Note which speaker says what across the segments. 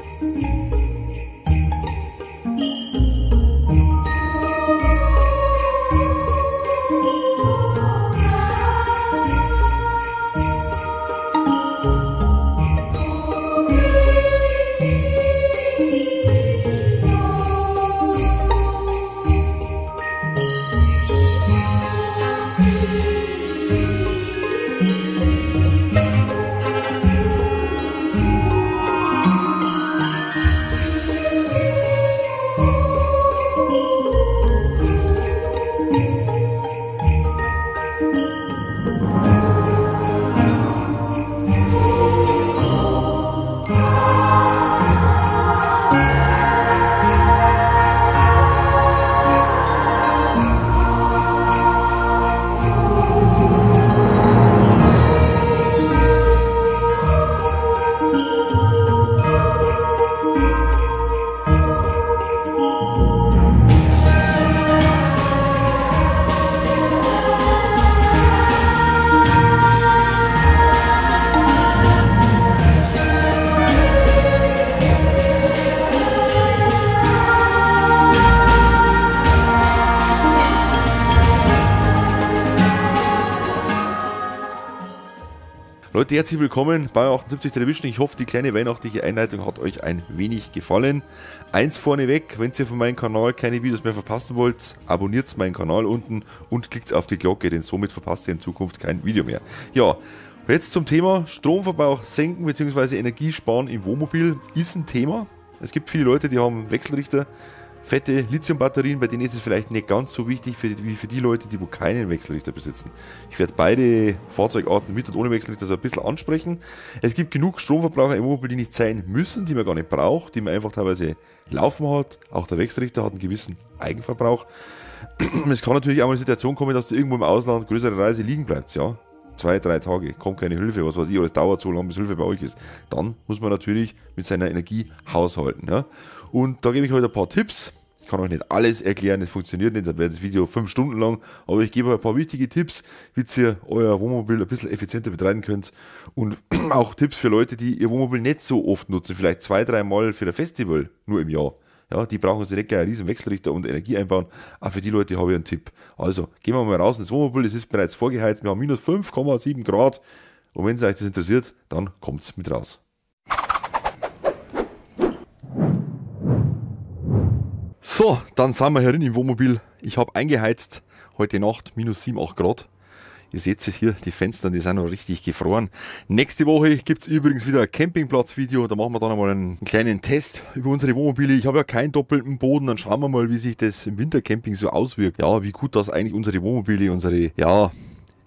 Speaker 1: Música damit herzlich willkommen bei 78 Television. Ich hoffe, die kleine weihnachtliche Einleitung hat euch ein wenig gefallen. Eins vorneweg, wenn ihr von meinem Kanal keine Videos mehr verpassen wollt, abonniert meinen Kanal unten und klickt auf die Glocke, denn somit verpasst ihr in Zukunft kein Video mehr. Ja, jetzt zum Thema Stromverbrauch senken bzw. Energiesparen im Wohnmobil ist ein Thema. Es gibt viele Leute, die haben Wechselrichter, fette Lithiumbatterien, bei denen ist es vielleicht nicht ganz so wichtig für die, wie für die Leute, die wo keinen Wechselrichter besitzen. Ich werde beide Fahrzeugarten mit und ohne Wechselrichter so ein bisschen ansprechen. Es gibt genug Stromverbraucher im Wohnmobil, die nicht sein müssen, die man gar nicht braucht, die man einfach teilweise laufen hat. Auch der Wechselrichter hat einen gewissen Eigenverbrauch. Es kann natürlich auch mal eine Situation kommen, dass du irgendwo im Ausland größere Reise liegen bleibst, ja zwei, drei Tage, kommt keine Hilfe, was weiß ich, oder es dauert so lange, bis Hilfe bei euch ist. Dann muss man natürlich mit seiner Energie haushalten. Ja? Und da gebe ich heute ein paar Tipps. Ich kann euch nicht alles erklären, das funktioniert nicht, dann wäre das Video fünf Stunden lang, aber ich gebe euch ein paar wichtige Tipps, wie ihr euer Wohnmobil ein bisschen effizienter betreiben könnt und auch Tipps für Leute, die ihr Wohnmobil nicht so oft nutzen, vielleicht zwei, dreimal für ein Festival nur im Jahr. Ja, die brauchen direkt einen riesen Wechselrichter und Energie einbauen. Auch für die Leute habe ich einen Tipp. Also, gehen wir mal raus ins Wohnmobil, es ist bereits vorgeheizt, wir haben minus 5,7 Grad. Und wenn es euch das interessiert, dann kommt's mit raus. So, dann sind wir hier im Wohnmobil. Ich habe eingeheizt heute Nacht minus 7, 8 Grad. Ihr seht es hier, die Fenster, die sind noch richtig gefroren. Nächste Woche gibt es übrigens wieder ein Campingplatz-Video. Da machen wir dann einmal einen kleinen Test über unsere Wohnmobile. Ich habe ja keinen doppelten Boden. Dann schauen wir mal, wie sich das im Wintercamping so auswirkt. Ja, wie gut das eigentlich unsere Wohnmobile, unsere, ja,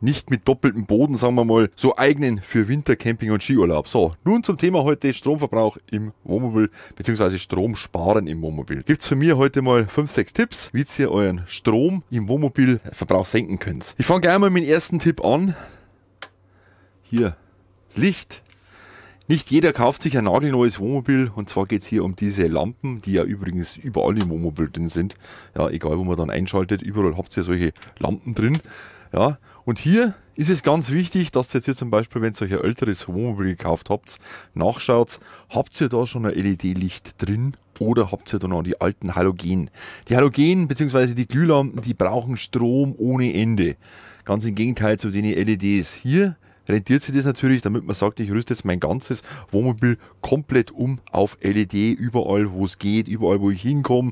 Speaker 1: nicht mit doppeltem Boden, sagen wir mal, so eignen für Wintercamping und Skiurlaub. So, nun zum Thema heute Stromverbrauch im Wohnmobil bzw. Stromsparen im Wohnmobil. Gibt's von mir heute mal 5, 6 Tipps, wie ihr euren Strom im Wohnmobilverbrauch senken könnt. Ich fange gleich mal mit dem ersten Tipp an. Hier, Licht. Nicht jeder kauft sich ein nagelneues Wohnmobil und zwar geht es hier um diese Lampen, die ja übrigens überall im Wohnmobil drin sind. Ja, egal wo man dann einschaltet, überall habt ihr solche Lampen drin. Ja, und hier ist es ganz wichtig, dass ihr jetzt hier zum Beispiel, wenn ihr euch ein älteres Wohnmobil gekauft habt, nachschaut, habt ihr da schon ein LED-Licht drin oder habt ihr da noch die alten Halogen? Die Halogen bzw. die Glühlampen, die brauchen Strom ohne Ende. Ganz im Gegenteil zu den LEDs. Hier rentiert sich das natürlich, damit man sagt, ich rüste jetzt mein ganzes Wohnmobil komplett um auf LED, überall wo es geht, überall wo ich hinkomme.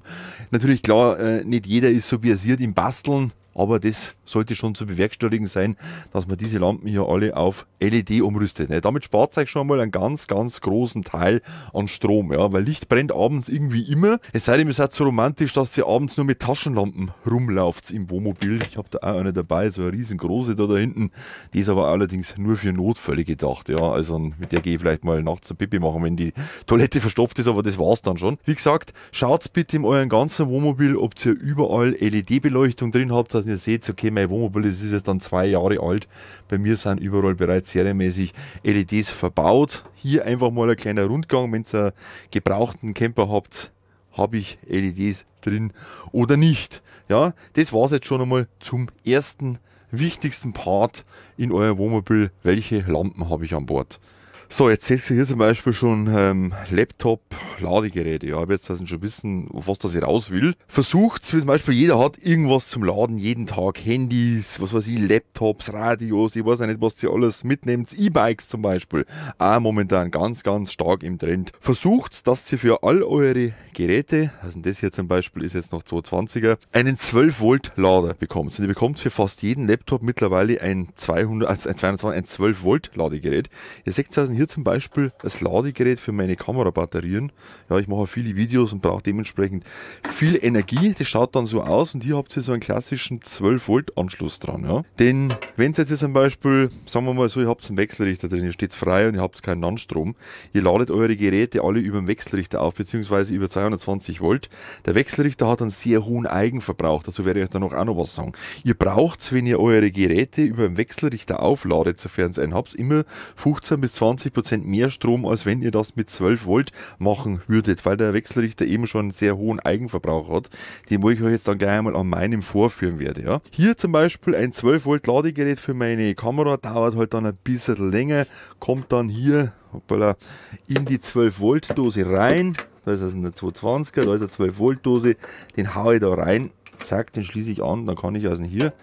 Speaker 1: Natürlich klar, äh, nicht jeder ist so versiert im Basteln aber das sollte schon zu bewerkstelligen sein, dass man diese Lampen hier alle auf LED umrüstet. Ne? Damit spart es euch schon mal einen ganz, ganz großen Teil an Strom. Ja? Weil Licht brennt abends irgendwie immer. Es sei denn, ihr seid so romantisch, dass ihr abends nur mit Taschenlampen rumlauft im Wohnmobil. Ich habe da auch eine dabei, so eine riesengroße da, da hinten. Die ist aber allerdings nur für Notfälle gedacht. Ja? Also mit der gehe ich vielleicht mal nachts ein Pipi machen, wenn die Toilette verstopft ist. Aber das war es dann schon. Wie gesagt, schaut bitte in euren ganzen Wohnmobil, ob ihr überall LED-Beleuchtung drin habt dass ihr seht, okay, mein Wohnmobil ist jetzt dann zwei Jahre alt. Bei mir sind überall bereits serienmäßig LEDs verbaut. Hier einfach mal ein kleiner Rundgang, wenn ihr einen gebrauchten Camper habt, habe ich LEDs drin oder nicht. Ja, das war es jetzt schon einmal zum ersten wichtigsten Part in eurem Wohnmobil. Welche Lampen habe ich an Bord? So, jetzt seht ihr hier zum Beispiel schon ähm, Laptop-Ladegeräte. Ja, ich habe jetzt das schon wissen, was das hier raus will. Versucht, wie zum Beispiel jeder hat irgendwas zum Laden jeden Tag. Handys, was weiß ich, Laptops, Radios, ich weiß ja nicht, was ihr alles mitnehmt. E-Bikes zum Beispiel. Auch momentan ganz, ganz stark im Trend. Versucht, dass ihr für all eure Geräte, also das hier zum Beispiel ist jetzt noch 220er, einen 12 Volt Lader bekommt. Und ihr bekommt für fast jeden Laptop mittlerweile ein 200, also ein ein 12 Volt Ladegerät. Ihr seht es also hier hier zum Beispiel das Ladegerät für meine Kamerabatterien. Ja, ich mache viele Videos und brauche dementsprechend viel Energie. Das schaut dann so aus und hier habt ihr so einen klassischen 12 Volt Anschluss dran. Ja. Denn wenn es jetzt zum Beispiel, sagen wir mal so, ihr habt einen Wechselrichter drin, ihr steht frei und ihr habt keinen Landstrom, ihr ladet eure Geräte alle über den Wechselrichter auf, beziehungsweise über 220 Volt. Der Wechselrichter hat einen sehr hohen Eigenverbrauch, dazu werde ich euch dann auch noch was sagen. Ihr braucht, wenn ihr eure Geräte über den Wechselrichter aufladet, sofern es einen habt, immer 15 bis 20 20% mehr Strom, als wenn ihr das mit 12 Volt machen würdet, weil der Wechselrichter eben schon einen sehr hohen Eigenverbrauch hat, den wo ich euch jetzt dann gleich einmal an meinem vorführen werde. Ja. Hier zum Beispiel ein 12 Volt Ladegerät für meine Kamera, dauert halt dann ein bisschen länger, kommt dann hier hoppala, in die 12 Volt Dose rein, da ist also eine 220er, da ist eine 12 Volt Dose, den haue ich da rein, zack, den schließe ich an, dann kann ich also hier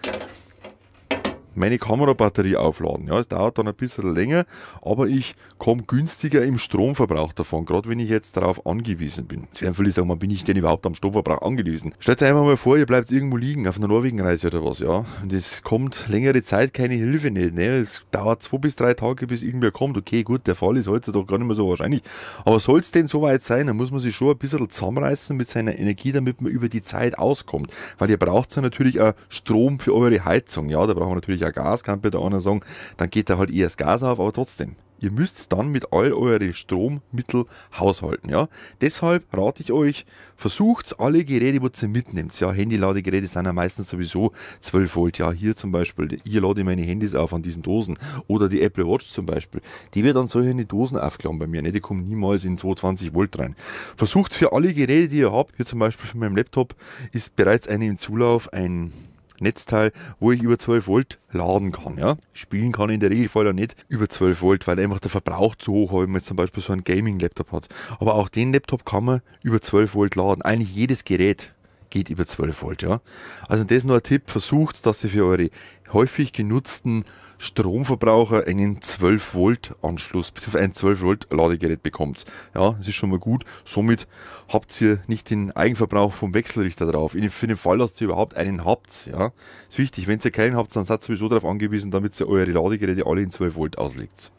Speaker 1: meine Kamerabatterie aufladen. Ja, es dauert dann ein bisschen länger, aber ich komme günstiger im Stromverbrauch davon, gerade wenn ich jetzt darauf angewiesen bin. Jetzt werden viele sagen, man bin ich denn überhaupt am Stromverbrauch angewiesen? Stellt euch einfach mal vor, ihr bleibt irgendwo liegen, auf einer Norwegenreise oder was, ja. Und es kommt längere Zeit keine Hilfe nicht. Ne? Es dauert zwei bis drei Tage, bis irgendwer kommt. Okay, gut, der Fall ist doch gar nicht mehr so wahrscheinlich. Aber soll es denn soweit sein, dann muss man sich schon ein bisschen zusammenreißen mit seiner Energie, damit man über die Zeit auskommt. Weil ihr braucht ja natürlich auch Strom für eure Heizung. Ja, da brauchen wir natürlich auch kein Gas, kann bitte einer sagen, dann geht da halt eher das Gas auf, aber trotzdem. Ihr müsst dann mit all eure Strommittel haushalten. Ja? Deshalb rate ich euch, versucht alle Geräte, wo ihr mitnimmt. Ja, Handy-Ladegeräte sind ja meistens sowieso 12 Volt. Ja, hier zum Beispiel, hier lade meine Handys auf an diesen Dosen. Oder die Apple Watch zum Beispiel. Die wird dann solche Dosen aufklammern bei mir. Ne? Die kommen niemals in 220 Volt rein. Versucht für alle Geräte, die ihr habt, hier zum Beispiel für meinen Laptop, ist bereits eine im Zulauf ein Netzteil, wo ich über 12 Volt laden kann. Ja? Spielen kann ich in der Regelfall ja nicht über 12 Volt, weil einfach der Verbrauch zu hoch ist, wenn man jetzt zum Beispiel so einen Gaming-Laptop hat. Aber auch den Laptop kann man über 12 Volt laden. Eigentlich jedes Gerät geht über 12 Volt. Ja. Also das ist nur ein Tipp, versucht, dass ihr für eure häufig genutzten Stromverbraucher einen 12 Volt Anschluss bzw. ein 12 Volt Ladegerät bekommt. Ja, das ist schon mal gut. Somit habt ihr nicht den Eigenverbrauch vom Wechselrichter drauf. Für den Fall, dass ihr überhaupt einen habt. Ja, ist wichtig. Wenn ihr keinen habt, dann seid ihr sowieso darauf angewiesen, damit ihr eure Ladegeräte alle in 12 Volt auslegt.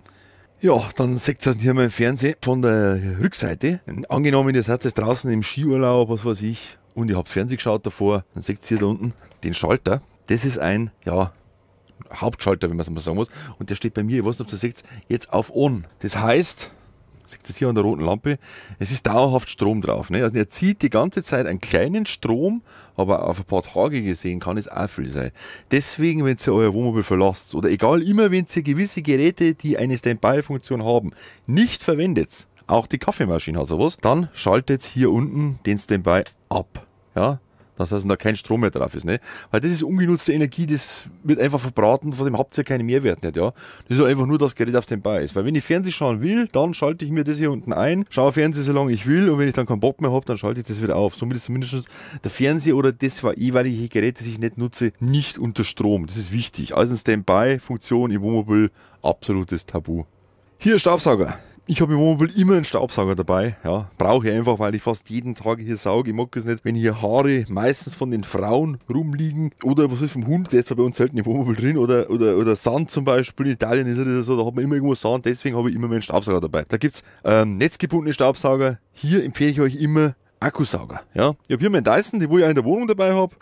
Speaker 1: Ja, dann seht ihr hier mal im Fernsehen von der Rückseite. Angenommen, ihr seid jetzt draußen im Skiurlaub, was weiß ich, und ich habe Fernsehen geschaut davor, dann seht ihr da unten den Schalter. Das ist ein, ja, Hauptschalter, wenn man es mal sagen muss. Und der steht bei mir, ich weiß nicht, ob ihr seht, jetzt auf On. Das heißt, seht ihr hier an der roten Lampe, es ist dauerhaft Strom drauf. Ne? Also er zieht die ganze Zeit einen kleinen Strom, aber auf ein paar Tage gesehen kann es auch viel sein. Deswegen, wenn ihr euer Wohnmobil verlasst oder egal, immer wenn ihr gewisse Geräte, die eine Standby-Funktion haben, nicht verwendet, auch die Kaffeemaschine hat sowas, dann schaltet hier unten den Standby ab. Ja? Das heißt, also da kein Strom mehr drauf ist. Ne? Weil das ist ungenutzte Energie, das wird einfach verbraten, von dem habt ihr keinen Mehrwert nicht. Ja? Das ist einfach nur dass das Gerät auf dem Bar ist. Weil wenn ich Fernsehen schauen will, dann schalte ich mir das hier unten ein, schaue Fernsehen so lange ich will und wenn ich dann keinen Bock mehr habe, dann schalte ich das wieder auf. Somit ist zumindest der Fernseher oder das jeweilige Gerät, das ich nicht nutze, nicht unter Strom. Das ist wichtig. Also eine Standby-Funktion im Wohnmobil, absolutes Tabu. Hier Staubsauger. Ich habe im Wohnmobil immer einen Staubsauger dabei. Ja, brauche ich einfach, weil ich fast jeden Tag hier sauge. Ich mag es nicht, wenn hier Haare meistens von den Frauen rumliegen oder was ist vom Hund, der ist bei uns selten im Wohnmobil drin oder, oder, oder Sand zum Beispiel. In Italien ist das so, da hat man immer irgendwo Sand, deswegen habe ich immer meinen Staubsauger dabei. Da gibt es ähm, netzgebundene Staubsauger. Hier empfehle ich euch immer Akkusauger. Ja, ich habe hier meinen Dyson, den ich auch in der Wohnung dabei habe.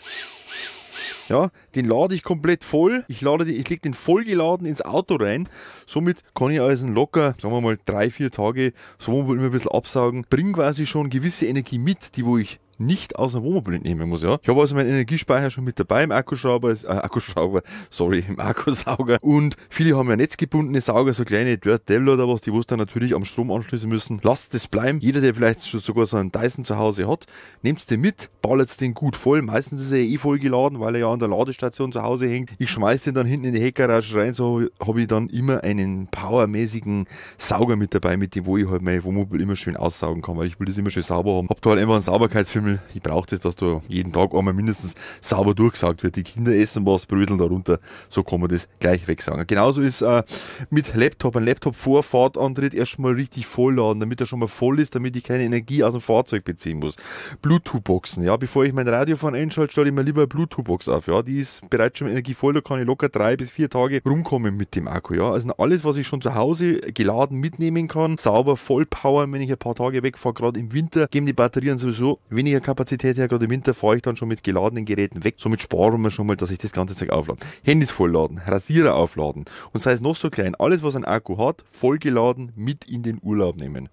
Speaker 1: Ja, den lade ich komplett voll. Ich, lade den, ich lege den vollgeladen ins Auto rein. Somit kann ich also locker, sagen wir mal, drei, vier Tage Sommermobil immer ein bisschen absaugen. bringe quasi schon gewisse Energie mit, die wo ich nicht aus einem Wohnmobil entnehmen muss. Ja? Ich habe also meinen Energiespeicher schon mit dabei im Akkuschrauber, äh, Akkuschrauber, sorry, im Akkusauger. Und viele haben ja netzgebundene Sauger, so kleine Dörtel oder was, die was dann natürlich am Strom anschließen müssen. Lasst es bleiben. Jeder, der vielleicht schon sogar so einen Dyson zu Hause hat, nehmt den mit, ballert den gut voll. Meistens ist er eh voll geladen, weil er ja an der Ladestation zu Hause hängt. Ich schmeiße den dann hinten in die Heckgarage rein, so habe ich dann immer einen powermäßigen Sauger mit dabei, mit dem wo ich halt mein Wohnmobil immer schön aussaugen kann, weil ich will das immer schön sauber haben. Hab da halt einfach einen Sauberkeitsfilm Himmel, ich brauche das, dass da jeden Tag einmal mindestens sauber durchgesaugt wird. Die Kinder essen was, bröseln darunter, so kann man das gleich wegsagen. Genauso ist äh, mit Laptop, ein Laptop vor Fahrtantritt erstmal richtig vollladen, damit er schon mal voll ist, damit ich keine Energie aus dem Fahrzeug beziehen muss. Bluetooth-Boxen, ja, bevor ich mein Radiophone einschalte, stelle ich mir lieber eine Bluetooth-Box auf, ja, die ist bereits schon energievoll, da kann ich locker drei bis vier Tage rumkommen mit dem Akku, ja. Also alles, was ich schon zu Hause geladen mitnehmen kann, sauber, voll powern, wenn ich ein paar Tage wegfahre, gerade im Winter, geben die Batterien sowieso weniger Speicherkapazität her, gerade im Winter fahre ich dann schon mit geladenen Geräten weg. Somit sparen wir schon mal, dass ich das ganze Zeug auflade. Handys vollladen, Rasierer aufladen und sei es noch so klein, alles was ein Akku hat, vollgeladen mit in den Urlaub nehmen.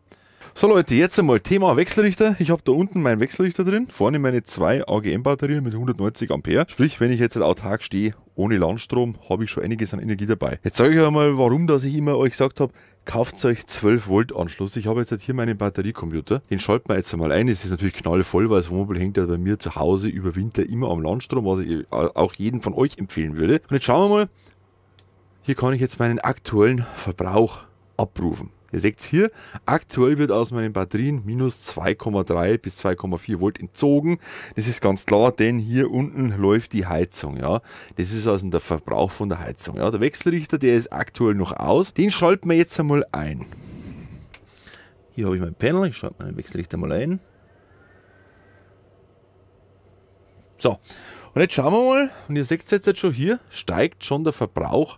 Speaker 1: So Leute, jetzt einmal Thema Wechselrichter. Ich habe da unten meinen Wechselrichter drin, vorne meine zwei AGM-Batterien mit 190 Ampere. Sprich, wenn ich jetzt autark stehe, ohne Landstrom, habe ich schon einiges an Energie dabei. Jetzt sage ich euch mal, warum dass ich immer euch gesagt habe, kauft euch 12 Volt Anschluss. Ich habe jetzt halt hier meinen Batteriecomputer. Den schalten wir jetzt einmal ein. Es ist natürlich knallvoll, weil das Wohnmobil hängt ja bei mir zu Hause über Winter immer am Landstrom, was ich äh, auch jedem von euch empfehlen würde. Und jetzt schauen wir mal, hier kann ich jetzt meinen aktuellen Verbrauch abrufen. Ihr seht es hier, aktuell wird aus meinen Batterien minus 2,3 bis 2,4 Volt entzogen. Das ist ganz klar, denn hier unten läuft die Heizung. Ja, Das ist also der Verbrauch von der Heizung. Ja, Der Wechselrichter, der ist aktuell noch aus. Den schalten wir jetzt einmal ein. Hier habe ich mein Panel, ich schalte meinen Wechselrichter mal ein. So, und jetzt schauen wir mal, und ihr seht es jetzt schon hier, steigt schon der Verbrauch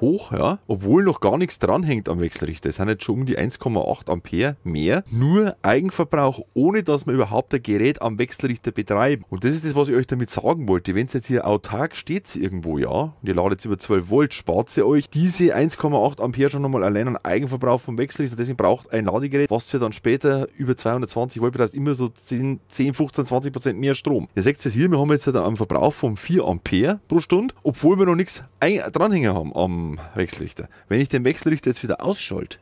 Speaker 1: hoch, ja, obwohl noch gar nichts dranhängt am Wechselrichter. Es sind jetzt schon um die 1,8 Ampere mehr. Nur Eigenverbrauch, ohne dass man überhaupt ein Gerät am Wechselrichter betreibt. Und das ist das, was ich euch damit sagen wollte. Wenn es jetzt hier autark steht, irgendwo, ja, und ihr ladet über 12 Volt, spart ihr euch diese 1,8 Ampere schon nochmal allein an Eigenverbrauch vom Wechselrichter. Deswegen braucht ein Ladegerät, was ihr dann später über 220 Volt betreibt, immer so 10, 10 15, 20 Prozent mehr Strom. Ihr seht es hier, wir haben jetzt halt einen Verbrauch von 4 Ampere pro Stunde, obwohl wir noch nichts dranhängen haben am Wechselrichter. Wenn ich den Wechselrichter jetzt wieder ausschalte,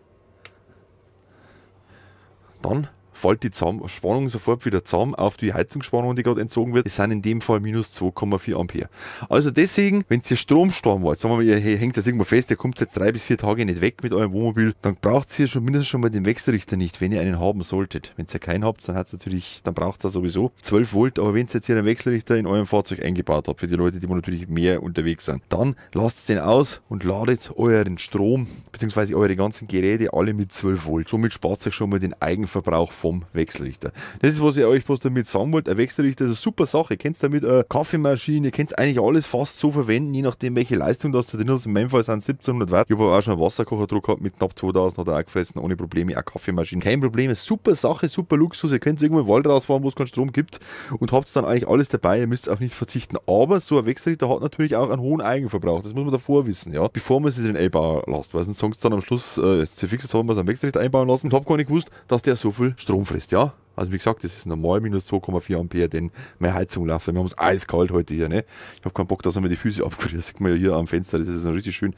Speaker 1: dann fällt die Spannung sofort wieder zusammen auf die Heizungsspannung, die gerade entzogen wird. Das sind in dem Fall minus 2,4 Ampere. Also deswegen, wenn ihr Stromsturm wollt, sagen wir mal, ihr hängt das irgendwo fest, ihr kommt jetzt drei bis vier Tage nicht weg mit eurem Wohnmobil, dann braucht ihr schon mindestens schon mal den Wechselrichter nicht, wenn ihr einen haben solltet. Wenn ihr keinen habt, dann hat natürlich, dann braucht ihr sowieso 12 Volt, aber wenn ihr jetzt hier einen Wechselrichter in eurem Fahrzeug eingebaut habt, für die Leute, die natürlich mehr unterwegs sind, dann lasst den aus und ladet euren Strom bzw. eure ganzen Geräte alle mit 12 Volt. Somit spart ihr schon mal den Eigenverbrauch vor vom Wechselrichter. Das ist, was ich euch bloß damit sagen wollte. Ein Wechselrichter ist eine super Sache. Ihr könnt damit eine äh, Kaffeemaschine, ihr könnt eigentlich alles fast so verwenden, je nachdem, welche Leistung das drin ist. In meinem Fall sind 1700 Watt. Ich habe aber auch schon einen Wasserkocherdruck gehabt mit knapp 2000, hat er auch gefressen, ohne Probleme, auch Kaffeemaschine, Kein Problem, super Sache, super Luxus. Ihr könnt irgendwo im Wald rausfahren, wo es keinen Strom gibt und habt dann eigentlich alles dabei. Ihr müsst auch nicht verzichten. Aber so ein Wechselrichter hat natürlich auch einen hohen Eigenverbrauch. Das muss man davor wissen, ja, bevor man sich den einbauen lässt. Weil sonst sagst du dann am Schluss, äh, jetzt fix, jetzt haben wir es einen Wechselrichter einbauen lassen Ich habe gar nicht gewusst, dass der so viel Strom Strom frisst, ja. Also wie gesagt, das ist normal minus 2,4 Ampere, denn meine Heizung läuft. Wir haben es eiskalt heute hier. Ne? Ich habe keinen Bock, dass einmal die Füße abgerührt. Das sieht man ja hier am Fenster. Das ist richtig schön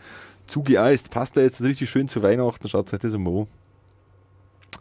Speaker 1: zugeeist. Passt da jetzt richtig schön zu Weihnachten. Schaut euch das einmal an.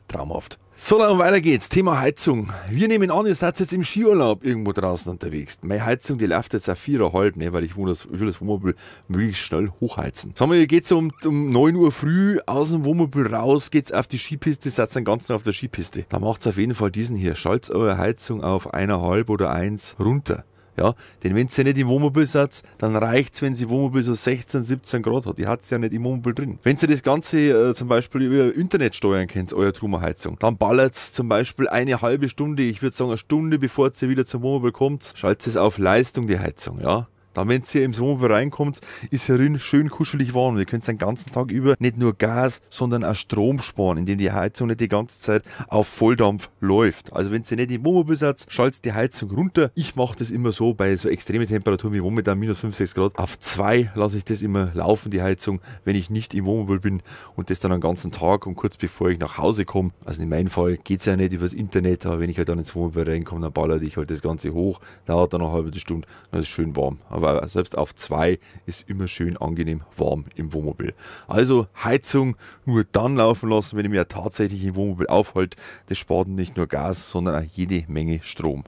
Speaker 1: Traumhaft. So, dann weiter geht's. Thema Heizung. Wir nehmen an, ihr seid jetzt im Skiurlaub irgendwo draußen unterwegs. Meine Heizung, die läuft jetzt auf 4,5, ne, weil ich will das, ich will das Wohnmobil möglichst schnell hochheizen. Sagen wir, ihr geht so um, um 9 Uhr früh aus dem Wohnmobil raus, geht's auf die Skipiste, seid dann ganz Tag auf der Skipiste. Da macht's auf jeden Fall diesen hier. Schaltet eure Heizung auf 1,5 oder 1 runter. Ja, denn wenn sie ja nicht im Wohnmobil seid, dann reicht es, wenn sie Wohnmobil so 16, 17 Grad hat. Die hat sie ja nicht im Wohnmobil drin. Wenn sie das Ganze äh, zum Beispiel über Internet steuern könnt, eure Trumerheizung, dann ballert zum Beispiel eine halbe Stunde, ich würde sagen eine Stunde, bevor sie wieder zum Wohnmobil kommt, schaltet es auf Leistung die Heizung. Ja, dann, wenn ihr im Sommer reinkommt, ist herin schön kuschelig warm. Ihr könnt den ganzen Tag über nicht nur Gas, sondern auch Strom sparen, indem die Heizung nicht die ganze Zeit auf Volldampf läuft. Also wenn ihr nicht im Wohnmobil seid, schaltet die Heizung runter. Ich mache das immer so bei so extremen Temperaturen wie momentan minus 5, 6 Grad. Auf 2 lasse ich das immer laufen, die Heizung, wenn ich nicht im Wohnmobil bin und das dann den ganzen Tag und kurz bevor ich nach Hause komme. Also in meinem Fall geht es ja nicht übers Internet, aber wenn ich halt dann ins Wohnmobil reinkomme, dann ballert ich halt das Ganze hoch, dauert dann eine halbe Stunde, dann ist es schön warm. Aber aber selbst auf 2 ist immer schön angenehm warm im Wohnmobil. Also Heizung nur dann laufen lassen, wenn ich mir tatsächlich im Wohnmobil aufhalte. Das spart nicht nur Gas, sondern auch jede Menge Strom.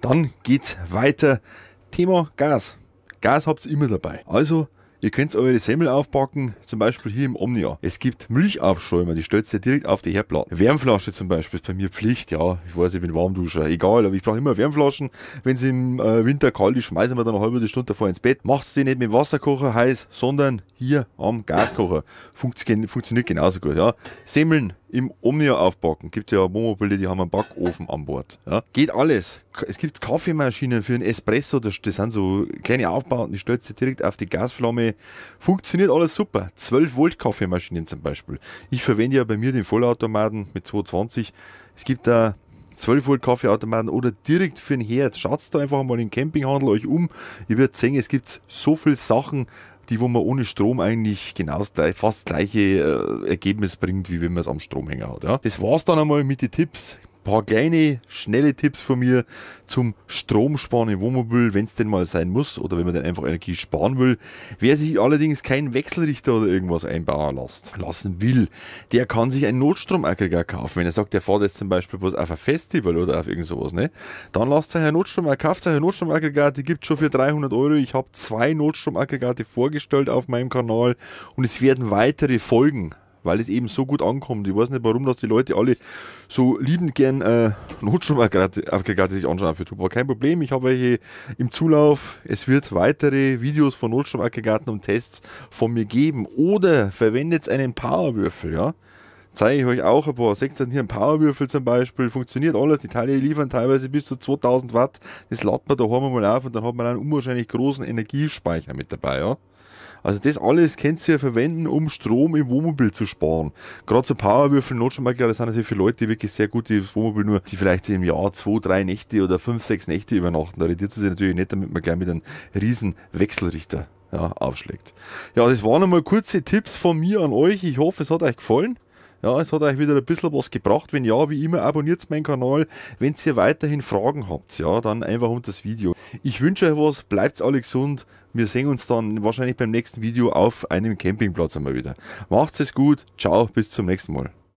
Speaker 1: Dann geht's weiter. Thema Gas. Gas habt ihr immer dabei. Also Ihr könnt eure Semmel aufpacken, zum Beispiel hier im Omnia. Es gibt Milchaufschäumer, die stellt ihr direkt auf die Herdplatte. Wärmflasche zum Beispiel ist bei mir Pflicht, ja. Ich weiß, ich bin Warmduscher, egal, aber ich brauche immer Wärmflaschen. Wenn es im äh, Winter kalt ist, schmeißen wir dann eine halbe Stunde davor ins Bett. Macht's die nicht mit dem Wasserkocher heiß, sondern hier am Gaskocher. Funktio funktioniert genauso gut, ja. Semmeln im Omnia aufbacken. Gibt ja Wohnmobile, die haben einen Backofen an Bord. Ja. Geht alles. Es gibt Kaffeemaschinen für einen Espresso, das, das sind so kleine Aufbauten, die stellst du direkt auf die Gasflamme. Funktioniert alles super. 12 Volt Kaffeemaschinen zum Beispiel. Ich verwende ja bei mir den Vollautomaten mit 220. Es gibt da 12 Volt Kaffeeautomaten oder direkt für den Herd. Schaut da einfach mal im Campinghandel euch um. Ihr werdet sehen, es gibt so viele Sachen, die wo man ohne Strom eigentlich genau fast gleiche äh, Ergebnis bringt, wie wenn man es am Stromhänger hat. Ja? Das es dann einmal mit den Tipps paar kleine, schnelle Tipps von mir zum Stromsparen im Wohnmobil, wenn es denn mal sein muss oder wenn man dann einfach Energie sparen will. Wer sich allerdings keinen Wechselrichter oder irgendwas einbauen lassen will, der kann sich ein Notstromaggregat kaufen. Wenn er sagt, der fährt jetzt zum Beispiel bloß auf ein Festival oder auf irgend sowas, ne? dann lasst euch ein Notstromaggregat, kauft euch ein Notstromaggregat, die gibt schon für 300 Euro. Ich habe zwei Notstromaggregate vorgestellt auf meinem Kanal und es werden weitere folgen weil es eben so gut ankommt. Ich weiß nicht, warum dass die Leute alle so liebend gern äh, Notstromaggregate sich anschauen für YouTube. Aber kein Problem, ich habe welche im Zulauf. Es wird weitere Videos von Notstromaggregaten und Tests von mir geben. Oder verwendet einen Powerwürfel, ja. Zeige ich euch auch ein paar. 16 hier ein Powerwürfel zum Beispiel. Funktioniert alles. Die Teile liefern teilweise bis zu 2000 Watt. Das laden wir da haben mal auf und dann hat man einen unwahrscheinlich großen Energiespeicher mit dabei, ja. Also das alles könnt ihr ja verwenden, um Strom im Wohnmobil zu sparen. Gerade so Powerwürfel, Notstrommarker, das sind natürlich viele Leute, die wirklich sehr gut das Wohnmobil nur, die vielleicht im Jahr zwei, drei Nächte oder fünf, sechs Nächte übernachten. Da rentiert es sich natürlich nicht, damit man gleich mit einem riesen Wechselrichter ja, aufschlägt. Ja, das waren einmal kurze Tipps von mir an euch. Ich hoffe, es hat euch gefallen. Ja, es hat euch wieder ein bisschen was gebracht. Wenn ja, wie immer, abonniert meinen Kanal. Wenn ihr weiterhin Fragen habt, ja, dann einfach unter das Video. Ich wünsche euch was, bleibt alle gesund. Wir sehen uns dann wahrscheinlich beim nächsten Video auf einem Campingplatz einmal wieder. Macht es gut, ciao, bis zum nächsten Mal.